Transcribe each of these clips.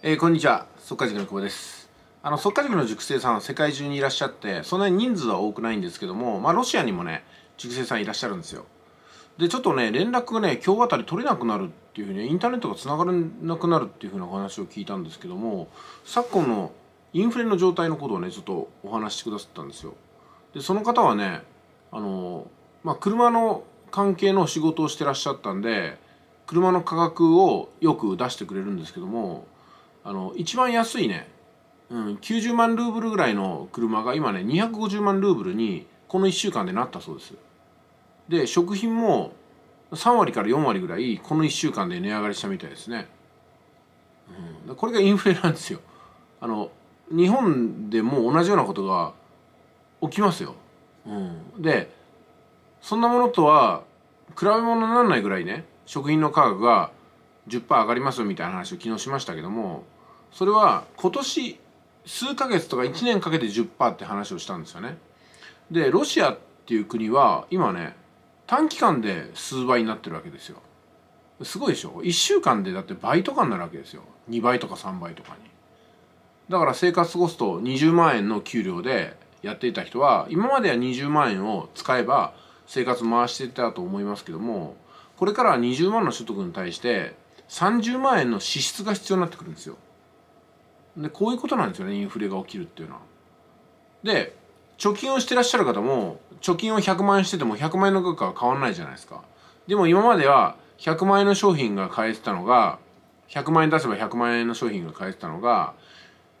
えー、こんにちは速稼塾の久保ですあの速稼塾の塾生さん世界中にいらっしゃってそんなに人数は多くないんですけどもまあロシアにもね塾生さんいらっしゃるんですよでちょっとね連絡がね今日あたり取れなくなるっていうふうにインターネットがつながらなくなるっていうふうな話を聞いたんですけども昨今のインフレの状態のことをねちょっとお話してくださったんですよでその方はねあのまあ車の関係の仕事をしてらっしゃったんで車の価格をよく出してくれるんですけどもあの一番安いね、うん、90万ルーブルぐらいの車が今ね250万ルーブルにこの1週間でなったそうですで食品も3割から4割ぐらいこの1週間で値上がりしたみたいですね、うん、これがインフレなんですよあの日本でも同じようなことが起きますよ、うん、でそんなものとは比べ物にならないぐらいね食品の価格が10%上がりますみたいな話を昨日しましたけどもそれは今年数ヶ月とか1年かけて10%って話をしたんですよねでロシアっていう国は今ね短期間で数倍になってるわけですよすごいでしょ1週間でだって倍とかになるわけですよ2倍とか3倍とかにだから生活コスト20万円の給料でやっていた人は今までは20万円を使えば生活回してたと思いますけどもこれからは20万の所得に対して30万円の支出が必要になってくるんですよでこういうことなんですよねインフレが起きるっていうのは。で貯金をしてらっしゃる方も貯金を100万円してても100万円の額は変わんないじゃないですか。でも今までは100万円の商品が買えてたのが100万円出せば100万円の商品が買えてたのが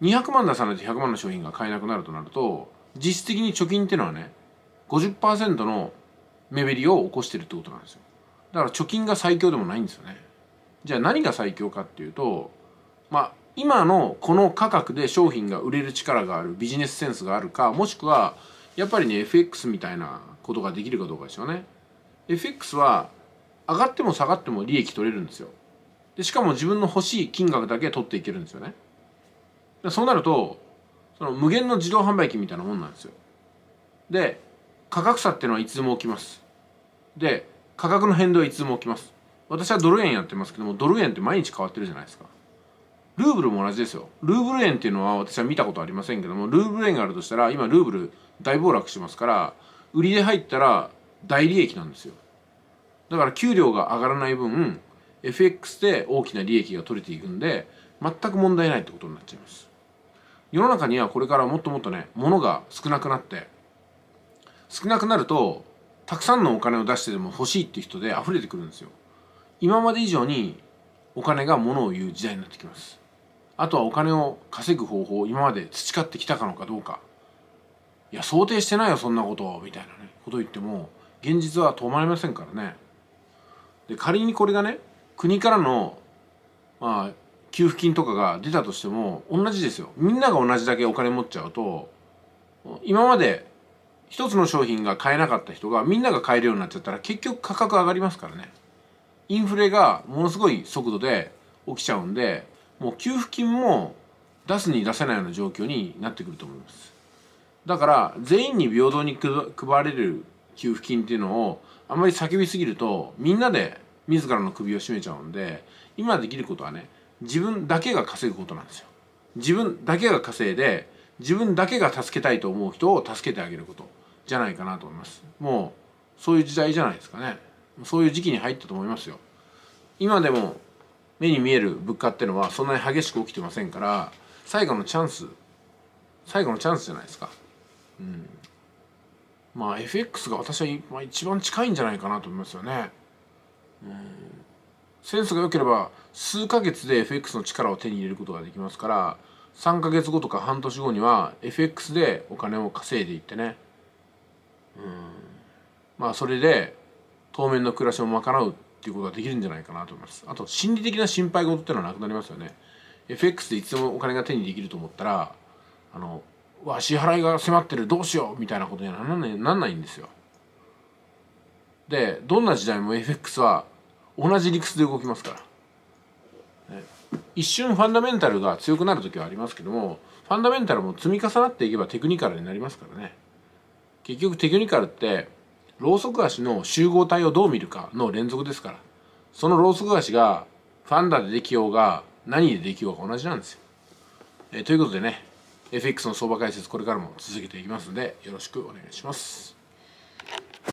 200万出さないと100万の商品が買えなくなるとなると実質的に貯金っていうのはね50%の目減りを起こしてるってことなんですよだから貯金が最強でもないんですよねじゃあ何が最強かっていうとまあ今のこの価格で商品が売れる力があるビジネスセンスがあるかもしくはやっぱりね FX みたいなことができるかどうかですよね FX は上がっても下がっても利益取れるんですよでしかも自分の欲しい金額だけ取っていけるんですよねそうなるとその無限の自動販売機みたいなもんなんですよで価格差っていうのはいつでも起きますで価格の変動はいつでも起きます私はドル円やってますけどもドル円って毎日変わってるじゃないですかルーブルも同じですよルーブル円っていうのは私は見たことありませんけどもルーブル円があるとしたら今ルーブル大暴落しますから売りで入ったら大利益なんですよだから給料が上がらない分 FX で大きな利益が取れていくんで全く問題ないってことになっちゃいます世の中にはこれからもっともっとね物が少なくなって少なくなるとたくさんのお金を出してでも欲しいっていう人で溢れてくるんですよ今まで以上にお金が物を言う時代になってきますあとはお金を稼ぐ方法を今まで培ってきたかのかどうかいや想定してないよそんなことみたいなねこと言っても現実は止まりませんからねで仮にこれがね国からのまあ給付金とかが出たとしても同じですよみんなが同じだけお金持っちゃうと今まで一つの商品が買えなかった人がみんなが買えるようになっちゃったら結局価格上がりますからねインフレがものすごい速度で起きちゃうんでもう給付金も出すに出せないような状況になってくると思いますだから全員に平等に配れる給付金っていうのをあんまり叫びすぎるとみんなで自らの首を絞めちゃうんで今できることはね自分だけが稼ぐことなんですよ自分だけが稼いで自分だけが助けたいと思う人を助けてあげることじゃないかなと思いますもうそういう時代じゃないですかねそういう時期に入ったと思いますよ今でも目に見える物価っていうのはそんなに激しく起きてませんから最後のチャンス最後のチャンスじゃないですか。うん、まあ FX が私は一番近いんじゃないかなと思いますよね。うん、センスが良ければ数ヶ月で FX の力を手に入れることができますから3ヶ月後とか半年後には FX でお金を稼いでいってね、うん、まあそれで当面の暮らしを賄うっっていうことができるんじゃないかなと思いますあと心理的な心配事っていうのはなくなりますよね FX でいつでもお金が手にできると思ったらあのわ支払いが迫ってるどうしようみたいなことにはなんないなんないんですよでどんな時代も FX は同じ理屈で動きますから、ね、一瞬ファンダメンタルが強くなる時はありますけどもファンダメンタルも積み重なっていけばテクニカルになりますからね結局テクニカルってロウソク足の集合体をどう見るかの連続ですからそのロウソク足がファンダでできようが何でできようが同じなんですよ、えー、ということでね FX の相場解説これからも続けていきますのでよろしくお願いします